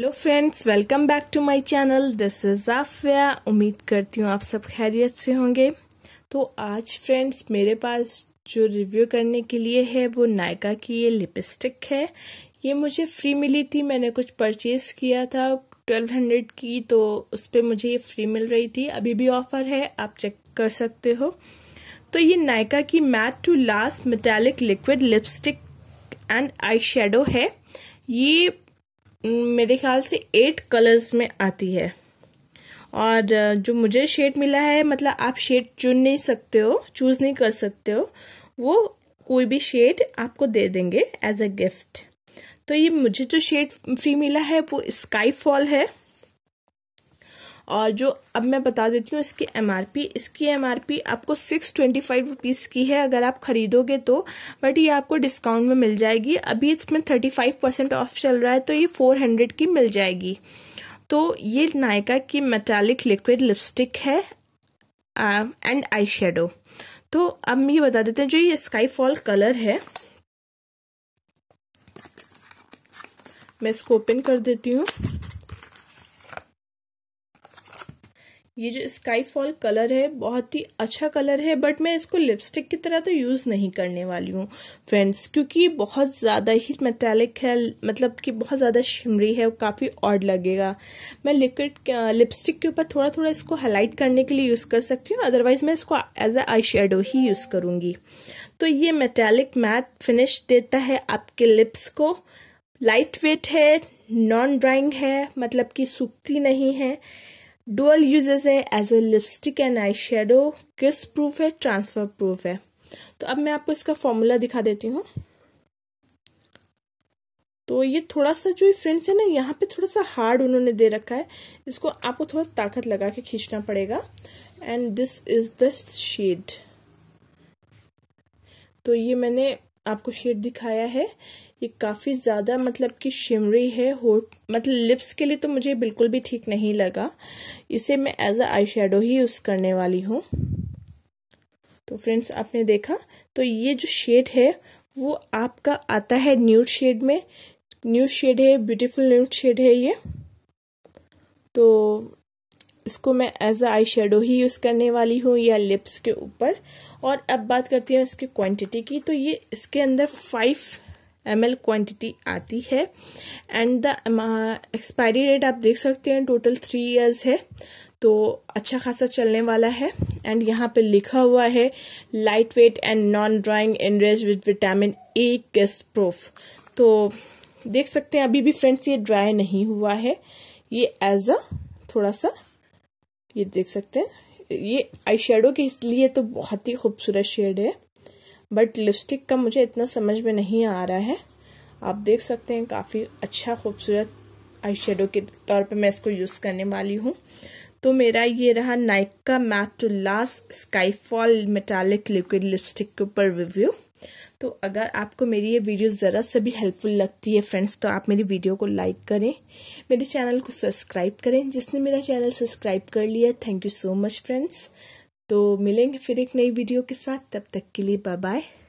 hello friends welcome back to my channel this is Afiya उम्मीद करती हूँ आप सब खैरियत से होंगे तो आज फ्रेंड्स मेरे पास जो रिव्यू करने के लिए है वो नायका की ये लिपस्टिक है ये मुझे फ्री मिली थी मैंने कुछ परचेज़ किया था ट्वेल्व हंड्रेड की तो उस पर मुझे ये फ्री मिल रही थी अभी भी ऑफ़र है आप चेक कर सकते हो तो ये नायका की matte to last metallic liquid lipstick and eye है ये मेरे ख्याल से एट कलर्स में आती है और जो मुझे शेड मिला है मतलब आप शेड चुन नहीं सकते हो चूज नहीं कर सकते हो वो कोई भी शेड आपको दे देंगे एज अ गिफ्ट तो ये मुझे जो शेड फ्री मिला है वो स्काई फॉल है और जो अब मैं बता देती हूँ इसकी एम इसकी एम आपको सिक्स ट्वेंटी फाइव रुपीज़ की है अगर आप ख़रीदोगे तो बट ये आपको डिस्काउंट में मिल जाएगी अभी इसमें थर्टी फाइव परसेंट ऑफ चल रहा है तो ये फोर हंड्रेड की मिल जाएगी तो ये नायका की मेटालिक लिक्विड लिपस्टिक है एंड आई शेडो तो अब हम ये बता देते हैं जो ये स्काई फॉल कलर है मैं इसको ओपन कर देती हूँ ये जो स्काई फॉल कलर है बहुत ही अच्छा कलर है बट मैं इसको लिपस्टिक की तरह तो यूज़ नहीं करने वाली हूँ फ्रेंड्स क्योंकि ये बहुत ज़्यादा ही मेटेलिक है मतलब कि बहुत ज़्यादा शिमरी है काफ़ी ऑड लगेगा मैं लिक्विड लिपस्टिक के ऊपर थोड़ा थोड़ा इसको हाईलाइट करने के लिए यूज़ कर सकती हूँ अदरवाइज़ मैं इसको एज ए आई शेडो ही यूज़ करूँगी तो ये मेटेलिक मैट फिनिश देता है आपके लिप्स को लाइट वेट है नॉन ड्राइंग है मतलब कि सूखती नहीं है डुअल यूजेस है as a lipstick and eye shadow kiss proof है ट्रांसफर प्रूफ है तो अब मैं आपको इसका फॉर्मूला दिखा देती हूँ तो ये थोड़ा सा जो फ्रेंड्स है ना यहाँ पे थोड़ा सा हार्ड उन्होंने दे रखा है इसको आपको थोड़ा ताकत लगा के खींचना पड़ेगा and this is the shade तो ये मैंने आपको शेड दिखाया है ये काफ़ी ज़्यादा मतलब कि शिमरी है होट मतलब लिप्स के लिए तो मुझे बिल्कुल भी ठीक नहीं लगा इसे मैं एज अ आई शेडो ही यूज़ करने वाली हूँ तो फ्रेंड्स आपने देखा तो ये जो शेड है वो आपका आता है न्यू शेड में न्यू शेड है ब्यूटीफुल न्यू शेड है ये तो इसको मैं एज अ आई शेडो ही यूज़ करने वाली हूँ या लिप्स के ऊपर और अब बात करती हूँ इसकी क्वांटिटी की तो ये इसके अंदर फाइव एम एल क्वान्टिटी आती है एंड द एक्सपायरी डेट आप देख सकते हैं टोटल थ्री ईयर्स है तो अच्छा खासा चलने वाला है एंड यहाँ पे लिखा हुआ है light weight and non drying enriched with vitamin A guest proof तो देख सकते हैं अभी भी फ्रेंड्स ये ड्राई नहीं हुआ है ये एज अ थोड़ा सा ये देख सकते हैं ये आई शेडो के इसलिए तो बहुत ही खूबसूरत शेड है बट लिपस्टिक का मुझे इतना समझ में नहीं आ रहा है आप देख सकते हैं काफ़ी अच्छा खूबसूरत आई शेडो के तौर पे मैं इसको यूज़ करने वाली हूँ तो मेरा ये रहा नाइक का matte to last skyfall metallic liquid lipstick के ऊपर रिव्यू तो अगर आपको मेरी ये वीडियो ज़रा से भी हेल्पफुल लगती है फ्रेंड्स तो आप मेरी वीडियो को लाइक करें मेरे चैनल को सब्सक्राइब करें जिसने मेरा चैनल सब्सक्राइब कर लिया thank you so much friends तो मिलेंगे फिर एक नई वीडियो के साथ तब तक के लिए बाय बाय